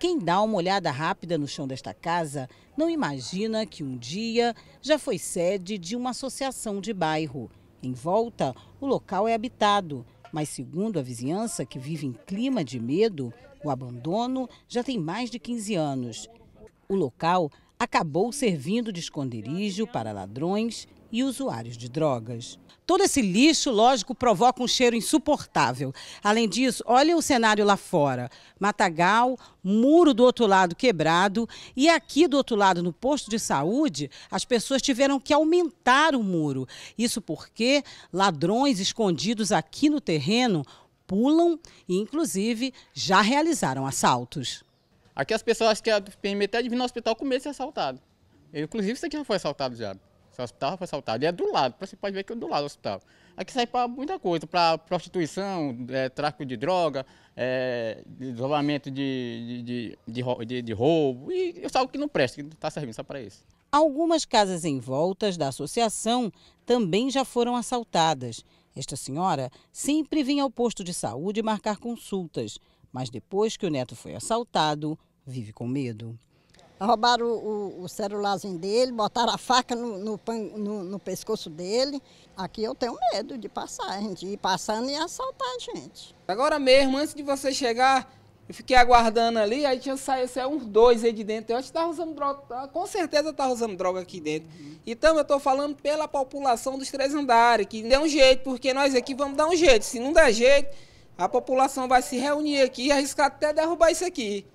Quem dá uma olhada rápida no chão desta casa não imagina que um dia já foi sede de uma associação de bairro. Em volta, o local é habitado, mas segundo a vizinhança que vive em clima de medo, o abandono já tem mais de 15 anos. O local acabou servindo de esconderijo para ladrões, e usuários de drogas. Todo esse lixo, lógico, provoca um cheiro insuportável. Além disso, olha o cenário lá fora: matagal, muro do outro lado quebrado e aqui do outro lado, no posto de saúde, as pessoas tiveram que aumentar o muro. Isso porque ladrões escondidos aqui no terreno pulam e, inclusive, já realizaram assaltos. Aqui as pessoas que é, permitem de vir no hospital com medo de ser assaltado. inclusive, isso aqui já foi assaltado já. O hospital foi assaltado. E é do lado, você pode ver que é do lado do hospital. Aqui sai para muita coisa, para prostituição, é, tráfico de droga, é, de, de, de, de, de roubo. E eu algo que não presta, que não está servindo só para isso. Algumas casas em voltas da associação também já foram assaltadas. Esta senhora sempre vinha ao posto de saúde marcar consultas, mas depois que o neto foi assaltado, vive com medo roubaram o, o, o celularzinho dele, botaram a faca no, no, no, no, pescoço dele. Aqui eu tenho medo de passar, de gente ir passando e assaltar a gente. Agora mesmo, antes de você chegar, eu fiquei aguardando ali, aí tinha saído saiu uns dois aí de dentro. Eu acho que estava usando droga, ah, com certeza estava usando droga aqui dentro. Uhum. Então eu estou falando pela população dos três andares, que dê um jeito, porque nós aqui vamos dar um jeito. Se não der jeito, a população vai se reunir aqui e arriscar até derrubar isso aqui.